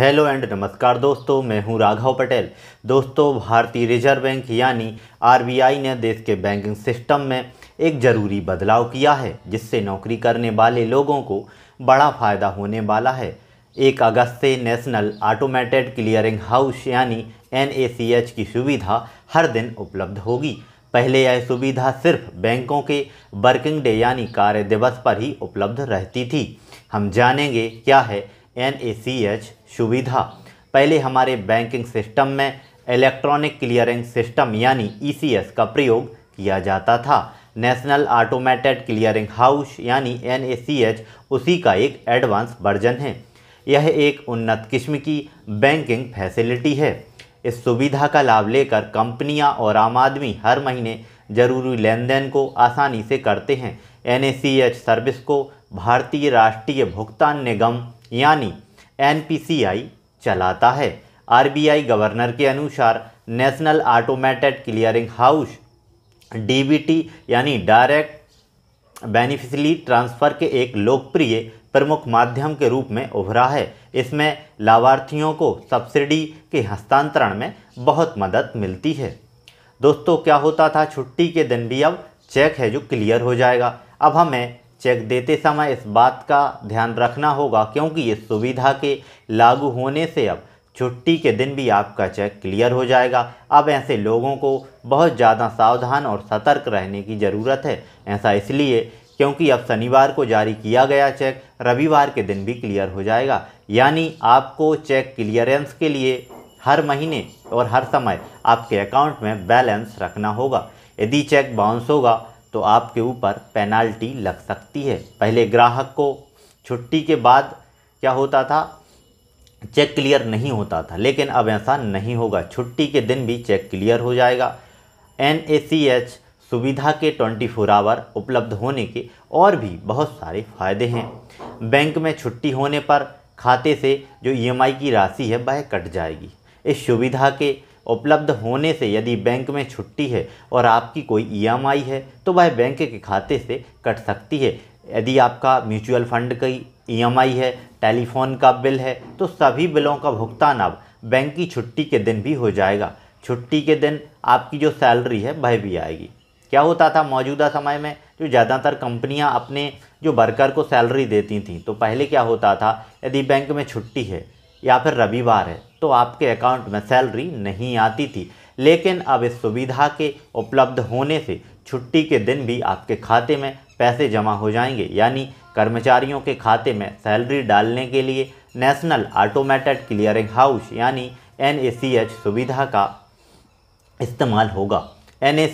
hello and नमस्कार दोस्तों मैं हूं राघव पटेल दोस्तों भारतीय रिजर्व बैंक यानी आरबीआई ने देश के बैंकिंग सिस्टम में एक जरूरी बदलाव किया है जिससे नौकरी करने वाले लोगों को बड़ा फ़ायदा होने वाला है एक अगस्त से नेशनल ऑटोमेटेड क्लियरिंग हाउस यानी एन की सुविधा हर दिन उपलब्ध होगी पहले यह सुविधा सिर्फ बैंकों के वर्किंग डे यानी कार्य दिवस पर ही उपलब्ध रहती थी हम जानेंगे क्या है एन सुविधा पहले हमारे बैंकिंग सिस्टम में इलेक्ट्रॉनिक क्लियरिंग सिस्टम यानी ई e का प्रयोग किया जाता था नेशनल ऑटोमेटेड क्लियरिंग हाउस यानी एन उसी का एक एडवांस वर्जन है यह एक उन्नत किस्म की बैंकिंग फैसिलिटी है इस सुविधा का लाभ लेकर कंपनियां और आम आदमी हर महीने जरूरी लेन देन को आसानी से करते हैं एन सर्विस को भारतीय राष्ट्रीय भुगतान निगम यानी एन चलाता है आरबीआई गवर्नर के अनुसार national automated clearing house DBT यानी डायरेक्ट बेनिफिशली ट्रांसफ़र के एक लोकप्रिय प्रमुख माध्यम के रूप में उभरा है इसमें लाभार्थियों को सब्सिडी के हस्तांतरण में बहुत मदद मिलती है दोस्तों क्या होता था छुट्टी के दिन भी अब चेक है जो क्लियर हो जाएगा अब हमें चेक देते समय इस बात का ध्यान रखना होगा क्योंकि इस सुविधा के लागू होने से अब छुट्टी के दिन भी आपका चेक क्लियर हो जाएगा अब ऐसे लोगों को बहुत ज़्यादा सावधान और सतर्क रहने की ज़रूरत है ऐसा इसलिए क्योंकि अब शनिवार को जारी किया गया चेक रविवार के दिन भी क्लियर हो जाएगा यानी आपको चेक क्लियरेंस के लिए हर महीने और हर समय आपके अकाउंट में बैलेंस रखना होगा यदि चेक बाउंस होगा तो आपके ऊपर पेनाल्टी लग सकती है पहले ग्राहक को छुट्टी के बाद क्या होता था चेक क्लियर नहीं होता था लेकिन अब ऐसा नहीं होगा छुट्टी के दिन भी चेक क्लियर हो जाएगा एन सुविधा के 24 आवर उपलब्ध होने के और भी बहुत सारे फायदे हैं बैंक में छुट्टी होने पर खाते से जो ईएमआई की राशि है वह कट जाएगी इस सुविधा के उपलब्ध होने से यदि बैंक में छुट्टी है और आपकी कोई ईएमआई e है तो वह बैंक के खाते से कट सकती है यदि आपका म्यूचुअल फंड की ईएमआई e है टेलीफोन का बिल है तो सभी बिलों का भुगतान अब बैंक की छुट्टी के दिन भी हो जाएगा छुट्टी के दिन आपकी जो सैलरी है वह भी आएगी क्या होता था मौजूदा समय में जो ज़्यादातर कंपनियां अपने जो वर्कर को सैलरी देती थीं तो पहले क्या होता था यदि बैंक में छुट्टी है या फिर रविवार है तो आपके अकाउंट में सैलरी नहीं आती थी लेकिन अब इस सुविधा के उपलब्ध होने से छुट्टी के दिन भी आपके खाते में पैसे जमा हो जाएंगे यानी कर्मचारियों के खाते में सैलरी डालने के लिए नेशनल ऑटोमेटेड क्लियरिंग हाउस यानी एन सुविधा का इस्तेमाल होगा एन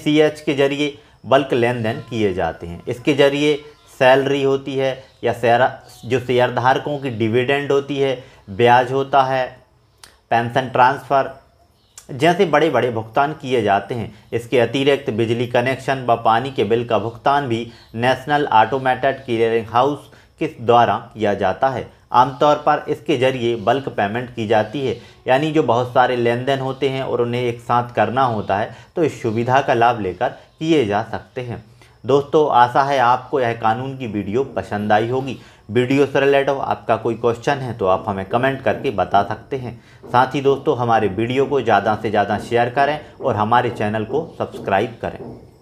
के जरिए बल्क लेन देन किए जाते हैं इसके जरिए सैलरी होती है या शेयर जो शेयरधारकों की डिविडेंड होती है ब्याज होता है पेंशन ट्रांसफ़र जैसे बड़े बड़े भुगतान किए जाते हैं इसके अतिरिक्त बिजली कनेक्शन व पानी के बिल का भुगतान भी नेशनल ऑटोमेटेड क्लियरिंग हाउस किस द्वारा किया जाता है आमतौर पर इसके जरिए बल्क पेमेंट की जाती है यानी जो बहुत सारे लेन देन होते हैं और उन्हें एक साथ करना होता है तो इस सुविधा का लाभ लेकर किए जा सकते हैं दोस्तों आशा है आपको यह कानून की वीडियो पसंद आई होगी वीडियो से रिलेटिव तो आपका कोई क्वेश्चन है तो आप हमें कमेंट करके बता सकते हैं साथ ही दोस्तों हमारे वीडियो को ज़्यादा से ज़्यादा शेयर करें और हमारे चैनल को सब्सक्राइब करें